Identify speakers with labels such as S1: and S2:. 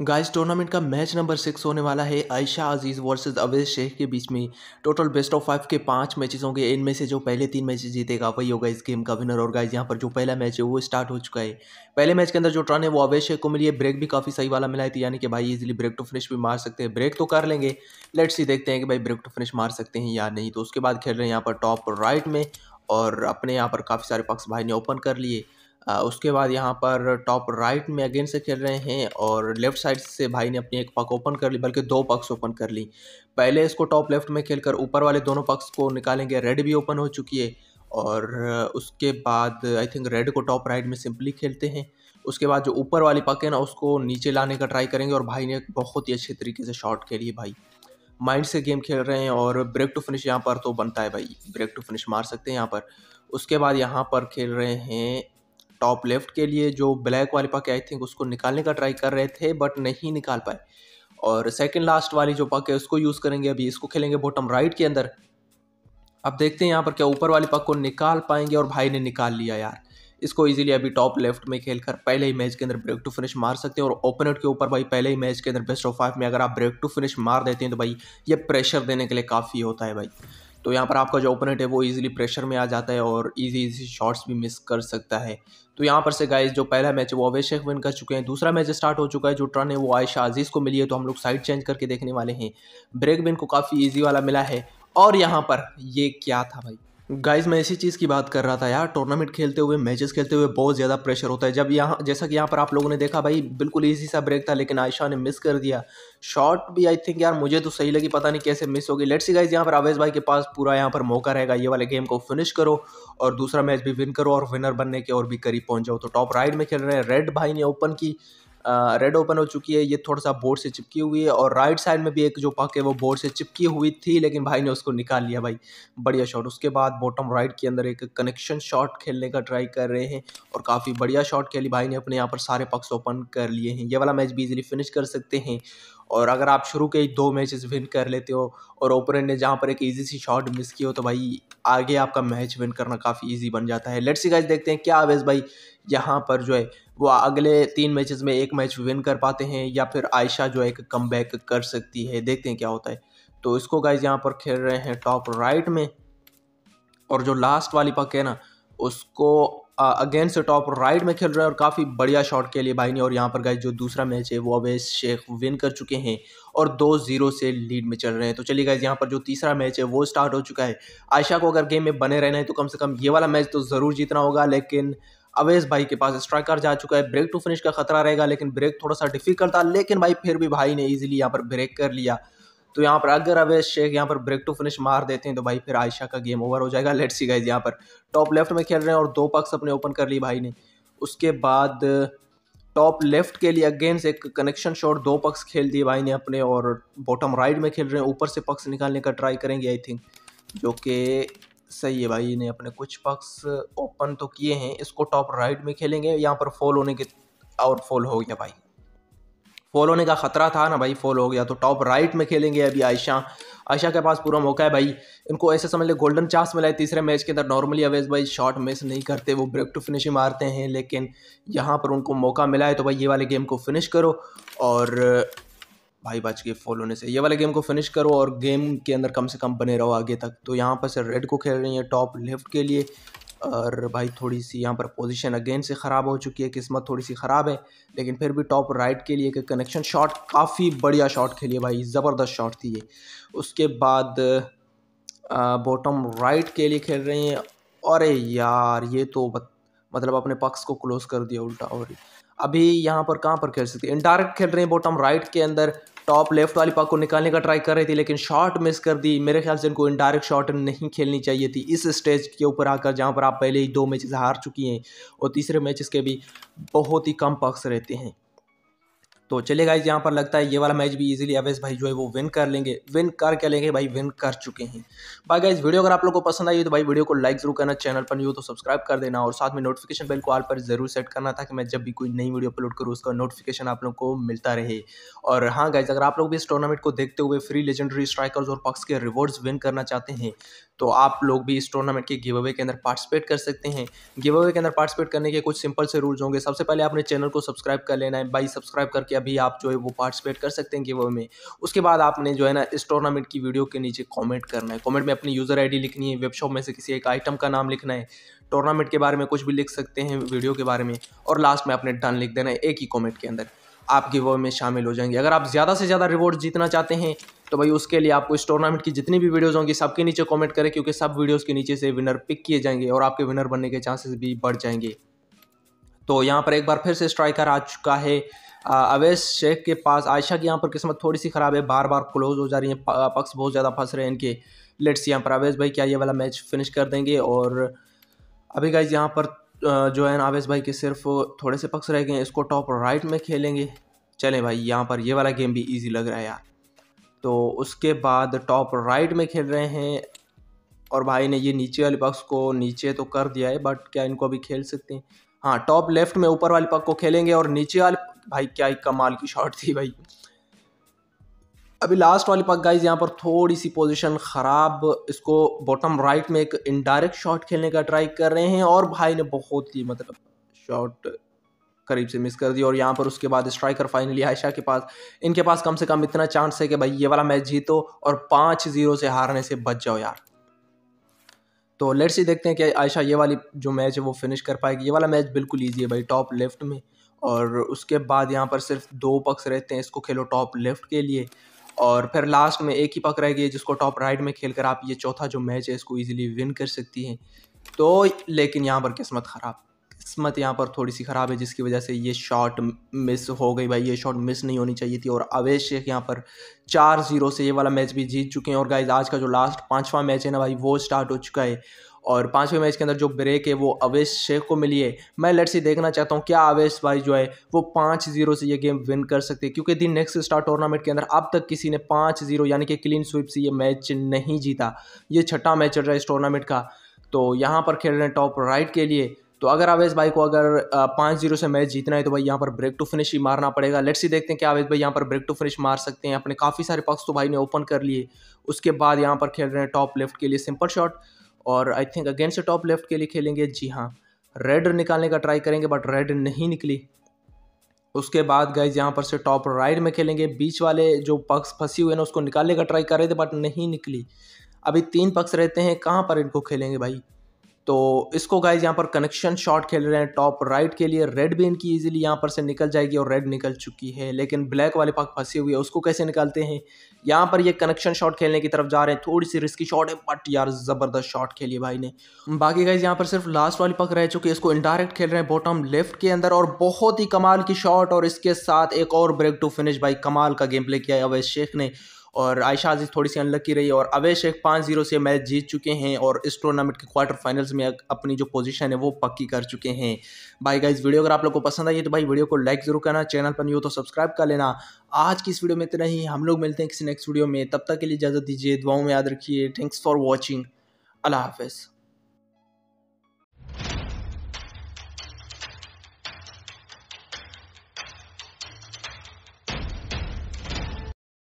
S1: guys tournament का match number six होने वाला है आयशा अजीज़ वर्सेस अवेज शेख के बीच में टोटल बेस्ट ऑफ फाइव के पांच मैचेस होंगे इनमें से जो पहले तीन मैच जीतेगा वही होगा इस गेम का विनर और गाइस यहां पर जो पहला मैच है वो स्टार्ट हो चुका है पहले मैच के अंदर जो ट्रन है वो अवेज शेख को मिली है ब्रेक भी काफ़ी सही वाला मिला है तो यानी कि भाई इजिली ब्रेक टू फिनिश भी मार सकते हैं ब्रेक तो कर लेंगे लेट्स ही देखते हैं कि भाई ब्रेक टू फिनिश मार सकते हैं या नहीं तो उसके बाद खेल रहे हैं यहाँ पर टॉप राइट में और अपने यहाँ पर काफ़ी सारे पक्ष भाई ने ओपन कर लिए उसके बाद यहाँ पर टॉप राइट में अगेन से खेल रहे हैं और लेफ्ट साइड से भाई ने अपनी एक पक ओपन कर ली बल्कि दो पक्स ओपन कर ली पहले इसको टॉप लेफ्ट में खेलकर ऊपर वाले दोनों पक्स को निकालेंगे रेड भी ओपन हो चुकी है और उसके बाद आई थिंक रेड को टॉप राइट में सिंपली खेलते हैं उसके बाद जो ऊपर वाली पक है ना उसको नीचे लाने का ट्राई करेंगे और भाई ने बहुत ही अच्छे तरीके से शॉट खेली है भाई माइंड से गेम खेल रहे हैं और ब्रेक टू फिनिश यहाँ पर तो बनता है भाई ब्रेक टू फिनिश मार सकते हैं यहाँ पर उसके बाद यहाँ पर खेल रहे हैं टॉप लेफ्ट के लिए जो ब्लैक वाले पक आई थिंक उसको निकालने का ट्राई कर रहे थे बट नहीं निकाल पाए और सेकंड लास्ट वाली जो पक है उसको यूज़ करेंगे अभी इसको खेलेंगे बॉटम राइट के अंदर अब देखते हैं यहाँ पर क्या ऊपर वाले पक को निकाल पाएंगे और भाई ने निकाल लिया यार इसको इजीली अभी टॉप लेफ्ट में खेलकर पहले ही मैच के अंदर ब्रेक टू फिनिश मार सकते हैं और ओपोनेंट के ऊपर भाई पहले ही मैच के अंदर बेस्ट ऑफ फाइव में अगर आप ब्रेक टू फिनिश मार देते हैं तो भाई ये प्रेशर देने के लिए काफ़ी होता है भाई तो यहाँ पर आपका जो ओपोनेंट है वो इजीली प्रेशर में आ जाता है और ईजी ईजी शॉट्स भी मिस कर सकता है तो यहाँ पर से गाइज जो पहला मैच है वो अवैश विन कर चुके हैं दूसरा मैच स्टार्ट हो चुका है जो ट्रन है वो आयशा अजीज़ को मिली है तो हम लोग साइड चेंज करके देखने वाले हैं ब्रेक भी इनको काफ़ी ईजी वाला मिला है और यहाँ पर ये क्या था भाई गाइज मैं इसी चीज़ की बात कर रहा था यार टूर्नामेंट खेलते हुए मैचेस खेलते हुए बहुत ज़्यादा प्रेशर होता है जब यहाँ जैसा कि यहाँ पर आप लोगों ने देखा भाई बिल्कुल ईजी सा ब्रेक था लेकिन आयशा ने मिस कर दिया शॉट भी आई थिंक यार मुझे तो सही लगी पता नहीं कैसे मिस होगी लेट्स सी गाइज यहाँ पर आवेश भाई के पास पूरा यहाँ पर मौका रहेगा ये वाले गेम को फिनिश करो और दूसरा मैच भी विन करो और विनर बनने के और भी करीब पहुँच जाओ तो टॉप राइड में खेल रहे हैं रेड भाई ने ओपन की रेड ओपन हो चुकी है ये थोड़ा सा बोर्ड से चिपकी हुई है और राइट साइड में भी एक जो पक है वो बोर्ड से चिपकी हुई थी लेकिन भाई ने उसको निकाल लिया भाई बढ़िया शॉट उसके बाद बॉटम राइट के अंदर एक कनेक्शन शॉट खेलने का ट्राई कर रहे हैं और काफ़ी बढ़िया शॉट खेली भाई ने अपने यहाँ पर सारे पक्स ओपन कर लिए हैं ये वाला मैच भी इजिली फिनिश कर सकते हैं और अगर आप शुरू के ही दो मैचेस विन कर लेते हो और ओपनर ने जहाँ पर एक ईजी सी शॉट मिस की हो तो भाई आगे आपका मैच विन करना काफ़ी ईजी बन जाता है लेट्स गाइज देखते हैं क्या आवेज़ भाई यहाँ पर जो है वो अगले तीन मैचेस में एक मैच विन कर पाते हैं या फिर आयशा जो है एक कम कर सकती है देखते हैं क्या होता है तो इसको गाइज यहाँ पर खेल रहे हैं टॉप राइट में और जो लास्ट वाली पक है ना उसको अगेन से टॉप राइट में खेल रहा है और काफ़ी बढ़िया शॉट के लिए भाई ने और यहाँ पर गाइज जो दूसरा मैच है वो अवेश शेख विन कर चुके हैं और दो जीरो से लीड में चल रहे हैं तो चलिए गाइज यहाँ पर जो तीसरा मैच है वो स्टार्ट हो चुका है आयशा को अगर गेम में बने रहना है तो कम से कम ये वाला मैच तो ज़रूर जीतना होगा लेकिन अवेश भाई के पास स्ट्राइकर जा चुका है ब्रेक टू फिनिश का खतरा रहेगा लेकिन ब्रेक थोड़ा सा डिफिकल्ट था लेकिन भाई फिर भी भाई ने ईजिली यहाँ पर ब्रेक कर लिया तो यहाँ पर अगर अवेश शेख यहाँ पर ब्रेक टू फिनिश मार देते हैं तो भाई फिर आयशा का गेम ओवर हो जाएगा लेट्स सी गाइज यहाँ पर टॉप लेफ्ट में खेल रहे हैं और दो पक्स अपने ओपन कर ली भाई ने उसके बाद टॉप लेफ्ट के लिए अगेन से एक कनेक्शन शॉट दो पक्स खेल दिए भाई ने अपने और बॉटम राइट में खेल रहे हैं ऊपर से पक्स निकालने का ट्राई करेंगे आई थिंक जो कि सही है भाई ने अपने कुछ पक्स ओपन तो किए हैं इसको टॉप राइट में खेलेंगे यहाँ पर फॉल होने के और फॉल हो गया भाई फॉल होने का ख़तरा था ना भाई फॉल हो गया तो टॉप राइट में खेलेंगे अभी आयशा आयशा के पास पूरा मौका है भाई इनको ऐसे समझ लें गोल्डन चांस मिला है तीसरे मैच के अंदर नॉर्मली अवेज भाई शॉट मिस नहीं करते वो ब्रेक टू फिनिश ही मारते हैं लेकिन यहाँ पर उनको मौका मिला है तो भाई ये वाले गेम को फिनिश करो और भाई बच गए फॉल होने से ये वाले गेम को फिनिश करो और गेम के अंदर कम से कम बने रहो आगे तक तो यहाँ पर सर रेड को खेल रही है टॉप लेफ्ट के लिए और भाई थोड़ी सी यहाँ पर पोजीशन अगेन से ख़राब हो चुकी है किस्मत थोड़ी सी ख़राब है लेकिन फिर भी टॉप राइट के लिए कनेक्शन शॉट काफ़ी बढ़िया शॉट खेलिए भाई ज़बरदस्त शॉट थी ये उसके बाद बॉटम राइट के लिए खेल रहे हैं अरे यार ये तो बत, मतलब अपने पक्ष को क्लोज़ कर दिया उल्टा और अभी यहाँ पर कहाँ पर खेल सकती है इनडायरेक्ट खेल रहे हैं बॉटम राइट के अंदर टॉप लेफ्ट वाली पक को निकालने का ट्राई कर रही थी लेकिन शॉट मिस कर दी मेरे ख्याल से इनको इनडायरेक्ट शॉट नहीं खेलनी चाहिए थी इस स्टेज के ऊपर आकर जहाँ पर आप पहले ही दो मैचेस हार चुकी हैं और तीसरे मैचेस के भी बहुत ही कम पक्स रहते हैं तो चले गाइज यहाँ पर लगता है ये वाला मैच भी इजीली अवेश भाई जो है वो विन कर लेंगे विन कर क्या लेंगे भाई विन कर चुके हैं भाई गाइज वीडियो अगर आप लोग को पसंद आई तो भाई वीडियो को लाइक जरूर करना चैनल पर नहीं हो तो सब्सक्राइब कर देना और साथ में नोटिफिकेशन बिल को आल पर जरूर सेट करना था कि मैं जब भी कोई नई वीडियो अपलोड करूँ उसका नोटिफिकेशन आप लोग को मिलता रहे और हाँ गाइज अगर आप लोग भी इस टूर्नामेंट को देखते हुए फ्री लेजेंडरी स्ट्राइकर्स और पक्स के रिवॉर्ड्स विन करना चाहते हैं तो आप लोग भी इस टूर्नामेंट के गिव अवे के अंदर पार्टिसिपेट कर सकते हैं गिव अवे के अंदर पार्टिसिपेट करने के कुछ सिंपल से रूल्स होंगे सबसे पहले आपने चैनल को सब्सक्राइब कर लेना है बाई सब्सक्राइब करके अभी आप जो है वो पार्टिसिपेट कर सकते हैं गिव अवे में उसके बाद आपने जो है ना इस टूर्नामेंट की वीडियो के नीचे कॉमेंट करना है कॉमेंट में अपनी यूज़र आई लिखनी है वेबशॉप में से किसी एक आइटम का नाम लिखना है टूर्नामेंट के बारे में कुछ भी लिख सकते हैं वीडियो के बारे में और लास्ट में अपने डन लिख देना है एक ही कॉमेंट के अंदर आप गिव अवे में शामिल हो जाएंगे अगर आप ज़्यादा से ज़्यादा रिवॉर्ड जीतना चाहते हैं तो भाई उसके लिए आपको इस टूर्नामेंट की जितनी भी वीडियोज़ होंगी सबके नीचे कॉमेंट करें क्योंकि सब वीडियोज़ के नीचे से विनर पिक किए जाएंगे और आपके विनर बनने के चांसेस भी बढ़ जाएंगे तो यहाँ पर एक बार फिर से स्ट्राइकर आ चुका है अवैस शेख के पास आयशा की यहाँ पर किस्मत थोड़ी सी ख़राब है बार बार क्लोज हो जा रही है पक्ष बहुत ज़्यादा फंस रहे हैं इनके लेट्स यहाँ पर अवैस भाई क्या ये वाला मैच फिनिश कर देंगे और अभी गाइज यहाँ पर जो है ना आवेश भाई के सिर्फ थोड़े से पक्ष रह गए हैं इसको टॉप राइट में खेलेंगे चलें भाई यहाँ पर ये वाला गेम भी ईजी लग रहा है यार तो उसके बाद टॉप राइट में खेल रहे हैं और भाई ने ये नीचे वाले पक्ष को नीचे तो कर दिया है बट क्या इनको अभी खेल सकते हैं हाँ टॉप लेफ्ट में ऊपर वाले पक को खेलेंगे और नीचे वाले भाई क्या एक कमाल की शॉट थी भाई अभी लास्ट वाली पक गाइज यहाँ पर थोड़ी सी पोजीशन ख़राब इसको बॉटम राइट में एक इनडायरेक्ट शॉट खेलने का ट्राई कर रहे हैं और भाई ने बहुत ही मतलब शॉट करीब से मिस कर दी और यहाँ पर उसके बाद स्ट्राइकर फाइनली आयशा के पास इनके पास कम से कम इतना चांस है कि भाई ये वाला मैच जीतो और पाँच जीरो से हारने से बच जाओ यार तो लेट्स ही देखते हैं कि आयशा ये वाली जो मैच है वो फिनिश कर पाएगी ये वाला मैच बिल्कुल ईजी है भाई टॉप लेफ्ट में और उसके बाद यहाँ पर सिर्फ दो पक्स रहते हैं इसको खेलो टॉप लेफ्ट के लिए और फिर लास्ट में एक ही पक रह गई जिसको टॉप राइट में खेल कर आप ये चौथा जो मैच है इसको ईजिली विन कर सकती हैं तो लेकिन यहाँ पर किस्मत ख़राब किस्मत यहाँ पर थोड़ी सी ख़राब है जिसकी वजह से ये शॉट मिस हो गई भाई ये शॉट मिस नहीं होनी चाहिए थी और अवेश शेख यहाँ पर चार जीरो से ये वाला मैच भी जीत चुके हैं और गाइज आज का जो लास्ट पाँचवा मैच है ना भाई वो स्टार्ट हो चुका है और पाँचवें मैच के अंदर जो ब्रेक है वो अवेश शेख को मिली है मैं लट सी देखना चाहता हूँ क्या अवेश भाई जो है वो पाँच जीरो से ये गेम विन कर सकते हैं क्योंकि दिन नेक्स्ट स्टार टूर्नामेंट के अंदर अब तक किसी ने पाँच जीरो यानी कि क्लीन स्वीप से ये मैच नहीं जीता ये छठा मैच चल रहा है इस टूर्नामेंट का तो यहाँ पर खेल रहे हैं टॉप राइट के लिए तो अगर आवेश भाई को अगर पाँच जीरो से मैच जीतना है तो भाई यहाँ पर ब्रेक टू फिनिश ही मारना पड़ेगा लेट्स ही देखते हैं कि आवेश भाई यहाँ पर ब्रेक टू फिनिश मार सकते हैं अपने काफ़ी सारे पक्ष तो भाई ने ओपन कर लिए उसके बाद यहाँ पर खेल रहे हैं टॉप लेफ्ट के लिए सिंपल शॉट और I think against top left के लिए खेलेंगे जी हाँ रेड निकालने का ट्राई करेंगे बट रेड नहीं निकली उसके बाद गाइज यहाँ पर से टॉप राइड में खेलेंगे बीच वाले जो पक्स फंसी हुए ना उसको निकालने का ट्राई कर रहे थे बट नहीं निकली अभी तीन पक्ष रहते हैं कहाँ पर इनको खेलेंगे भाई तो इसको गाइज यहाँ पर कनेक्शन शॉट खेल रहे हैं टॉप राइट के लिए रेड भी इनकी इजीली यहाँ पर से निकल जाएगी और रेड निकल चुकी है लेकिन ब्लैक वाले पाक फंसे हुए हैं उसको कैसे निकालते हैं यहाँ पर ये कनेक्शन शॉट खेलने की तरफ जा रहे हैं थोड़ी सी रिस्की शॉट है बट यार ज़बरदस्त शॉट खेली भाई ने बाकी गाइज यहाँ पर सिर्फ लास्ट वाली पक रह चुकी है इसको इनडायरेक्ट खेल रहे हैं बॉटम लेफ्ट के अंदर और बहुत ही कमाल की शॉट और इसके साथ एक और ब्रेक टू फिनिश भाई कमाल का गेम प्ले किया है अवैध शेख ने और आयशा आज़ीज़ थोड़ी सी अनलक्की रही और अवे शेख पाँच जीरो से मैच जीत चुके हैं और इस टूर्नामेंट के क्वार्टर फाइनल्स में अपनी जो पोजीशन है वो पक्की कर चुके हैं भाई गाइज वीडियो अगर आप लोग को पसंद आई है तो भाई वीडियो को लाइक ज़रूर करना चैनल पर नहीं हो तो सब्सक्राइब कर लेना आज की इस वीडियो में इतना ही हम लोग मिलते हैं किसी नेक्स्ट वीडियो में तब तक के लिए इजाज़त दीजिए दुआओं में याद रखिए थैंक्स फॉर वॉचिंग अल्लाह हाफिज़